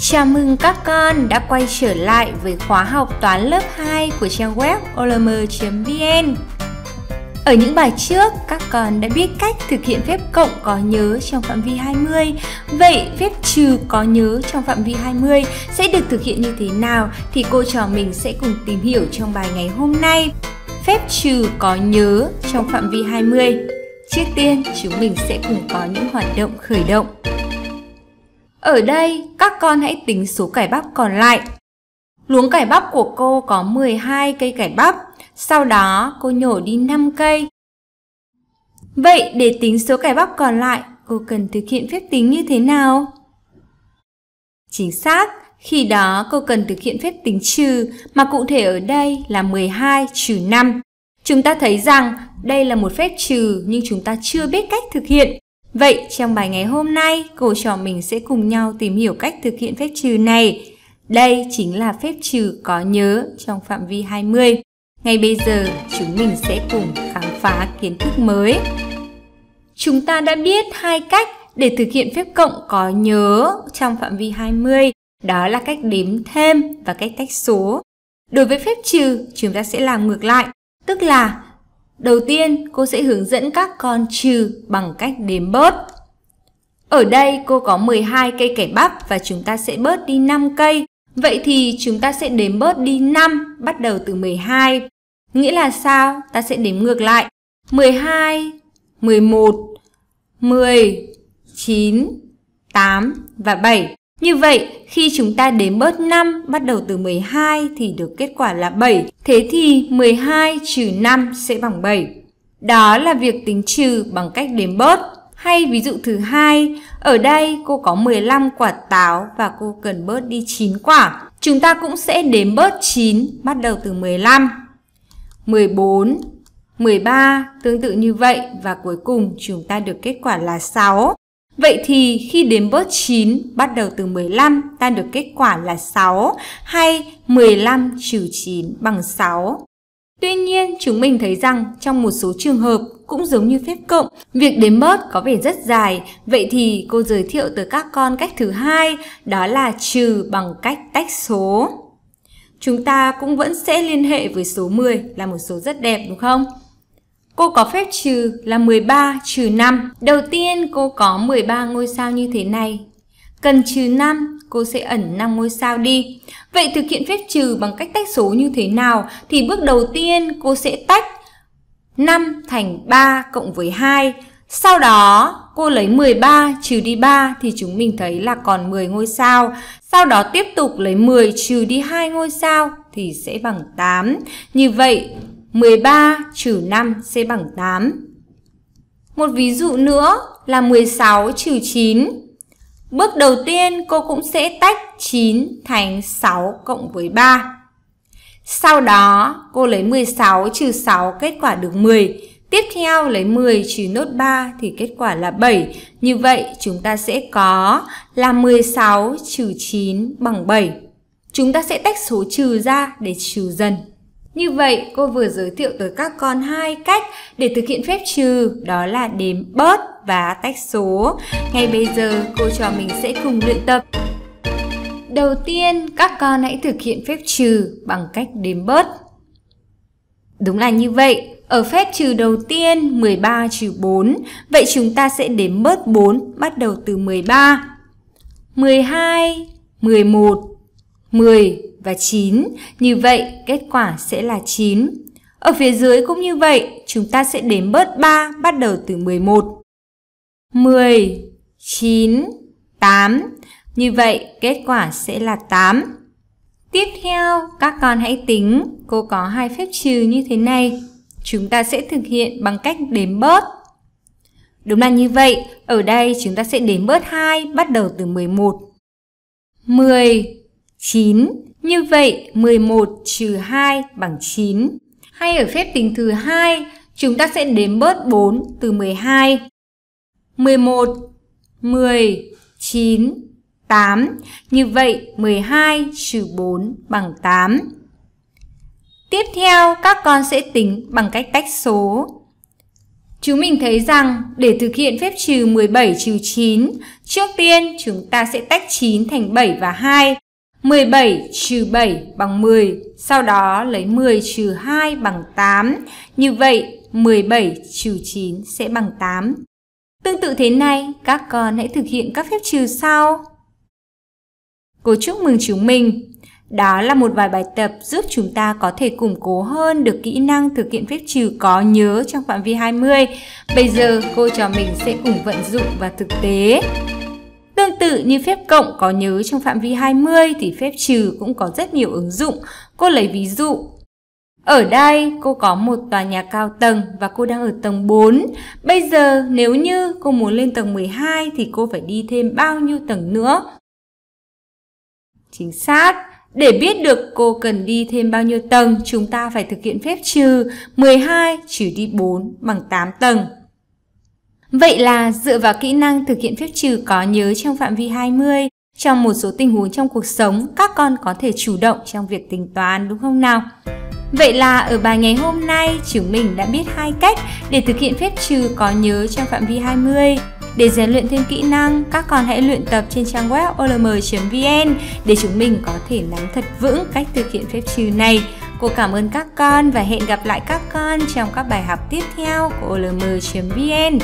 Chào mừng các con đã quay trở lại với khóa học toán lớp 2 của trang web olm.vn Ở những bài trước, các con đã biết cách thực hiện phép cộng có nhớ trong phạm vi 20 Vậy phép trừ có nhớ trong phạm vi 20 sẽ được thực hiện như thế nào thì cô trò mình sẽ cùng tìm hiểu trong bài ngày hôm nay Phép trừ có nhớ trong phạm vi 20 Trước tiên, chúng mình sẽ cùng có những hoạt động khởi động ở đây, các con hãy tính số cải bắp còn lại. Luống cải bắp của cô có 12 cây cải bắp, sau đó cô nhổ đi 5 cây. Vậy để tính số cải bắp còn lại, cô cần thực hiện phép tính như thế nào? Chính xác, khi đó cô cần thực hiện phép tính trừ mà cụ thể ở đây là 12 trừ 5. Chúng ta thấy rằng đây là một phép trừ nhưng chúng ta chưa biết cách thực hiện. Vậy trong bài ngày hôm nay, cô trò mình sẽ cùng nhau tìm hiểu cách thực hiện phép trừ này. Đây chính là phép trừ có nhớ trong phạm vi 20. Ngay bây giờ, chúng mình sẽ cùng khám phá kiến thức mới. Chúng ta đã biết hai cách để thực hiện phép cộng có nhớ trong phạm vi 20, đó là cách đếm thêm và cách tách số. Đối với phép trừ, chúng ta sẽ làm ngược lại, tức là Đầu tiên, cô sẽ hướng dẫn các con trừ bằng cách đếm bớt. Ở đây cô có 12 cây cải bắp và chúng ta sẽ bớt đi 5 cây. Vậy thì chúng ta sẽ đếm bớt đi 5, bắt đầu từ 12. Nghĩa là sao? Ta sẽ đếm ngược lại. 12, 11, 10, 9, 8 và 7. Như vậy, khi chúng ta đếm bớt 5 bắt đầu từ 12 thì được kết quả là 7. Thế thì 12 trừ 5 sẽ bằng 7. Đó là việc tính trừ bằng cách đếm bớt. Hay ví dụ thứ hai, ở đây cô có 15 quả táo và cô cần bớt đi 9 quả. Chúng ta cũng sẽ đếm bớt 9 bắt đầu từ 15. 14, 13 tương tự như vậy và cuối cùng chúng ta được kết quả là 6. Vậy thì khi đếm bớt 9 bắt đầu từ 15 ta được kết quả là 6 hay 15 trừ 9 bằng 6. Tuy nhiên, chúng mình thấy rằng trong một số trường hợp cũng giống như phép cộng, việc đếm bớt có vẻ rất dài. Vậy thì cô giới thiệu tới các con cách thứ hai, đó là trừ bằng cách tách số. Chúng ta cũng vẫn sẽ liên hệ với số 10 là một số rất đẹp đúng không? Cô có phép trừ là 13 trừ 5. Đầu tiên cô có 13 ngôi sao như thế này. Cần trừ 5, cô sẽ ẩn 5 ngôi sao đi. Vậy thực hiện phép trừ bằng cách tách số như thế nào? Thì bước đầu tiên cô sẽ tách 5 thành 3 cộng với 2. Sau đó cô lấy 13 trừ đi 3 thì chúng mình thấy là còn 10 ngôi sao. Sau đó tiếp tục lấy 10 trừ đi 2 ngôi sao thì sẽ bằng 8. Như vậy 13 trừ 5 sẽ bằng 8. Một ví dụ nữa là 16 trừ 9. Bước đầu tiên cô cũng sẽ tách 9 thành 6 cộng với 3. Sau đó cô lấy 16 trừ 6 kết quả được 10. Tiếp theo lấy 10 trừ nốt 3 thì kết quả là 7. Như vậy chúng ta sẽ có là 16 trừ 9 bằng 7. Chúng ta sẽ tách số trừ ra để trừ dần. Như vậy, cô vừa giới thiệu tới các con hai cách để thực hiện phép trừ, đó là đếm bớt và tách số. Ngay bây giờ, cô trò mình sẽ cùng luyện tập. Đầu tiên, các con hãy thực hiện phép trừ bằng cách đếm bớt. Đúng là như vậy, ở phép trừ đầu tiên 13 trừ 4, vậy chúng ta sẽ đếm bớt 4 bắt đầu từ 13. 12, 11, 10, và 9. Như vậy, kết quả sẽ là 9. Ở phía dưới cũng như vậy, chúng ta sẽ đếm bớt 3 bắt đầu từ 11. 10, 9, 8. Như vậy, kết quả sẽ là 8. Tiếp theo, các con hãy tính cô có hai phép trừ như thế này. Chúng ta sẽ thực hiện bằng cách đếm bớt. Đúng là như vậy, ở đây chúng ta sẽ đếm bớt 2 bắt đầu từ 11. 10, 9. Như vậy 11 trừ 2 bằng 9. Hay ở phép tính thứ hai chúng ta sẽ đếm bớt 4 từ 12. 11, 10, 9, 8. Như vậy 12 trừ 4 bằng 8. Tiếp theo các con sẽ tính bằng cách tách số. Chúng mình thấy rằng để thực hiện phép trừ 17 trừ 9, trước tiên chúng ta sẽ tách 9 thành 7 và 2 17 trừ 7 bằng 10, sau đó lấy 10 trừ 2 bằng 8. Như vậy, 17 trừ 9 sẽ bằng 8. Tương tự thế này, các con hãy thực hiện các phép trừ sau. Cô chúc mừng chúng mình! Đó là một vài bài tập giúp chúng ta có thể củng cố hơn được kỹ năng thực hiện phép trừ có nhớ trong phạm vi 20. Bây giờ cô trò mình sẽ cùng vận dụng và thực tế. Tương tự như phép cộng có nhớ trong phạm vi 20 thì phép trừ cũng có rất nhiều ứng dụng. Cô lấy ví dụ, ở đây cô có một tòa nhà cao tầng và cô đang ở tầng 4. Bây giờ nếu như cô muốn lên tầng 12 thì cô phải đi thêm bao nhiêu tầng nữa? Chính xác. Để biết được cô cần đi thêm bao nhiêu tầng, chúng ta phải thực hiện phép trừ 12 trừ đi 4 bằng 8 tầng. Vậy là dựa vào kỹ năng thực hiện phép trừ có nhớ trong phạm vi 20, trong một số tình huống trong cuộc sống, các con có thể chủ động trong việc tính toán đúng không nào? Vậy là ở bài ngày hôm nay, chúng mình đã biết hai cách để thực hiện phép trừ có nhớ trong phạm vi 20. Để rèn luyện thêm kỹ năng, các con hãy luyện tập trên trang web olm.vn để chúng mình có thể nắm thật vững cách thực hiện phép trừ này. Cô cảm ơn các con và hẹn gặp lại các con trong các bài học tiếp theo của olm.vn.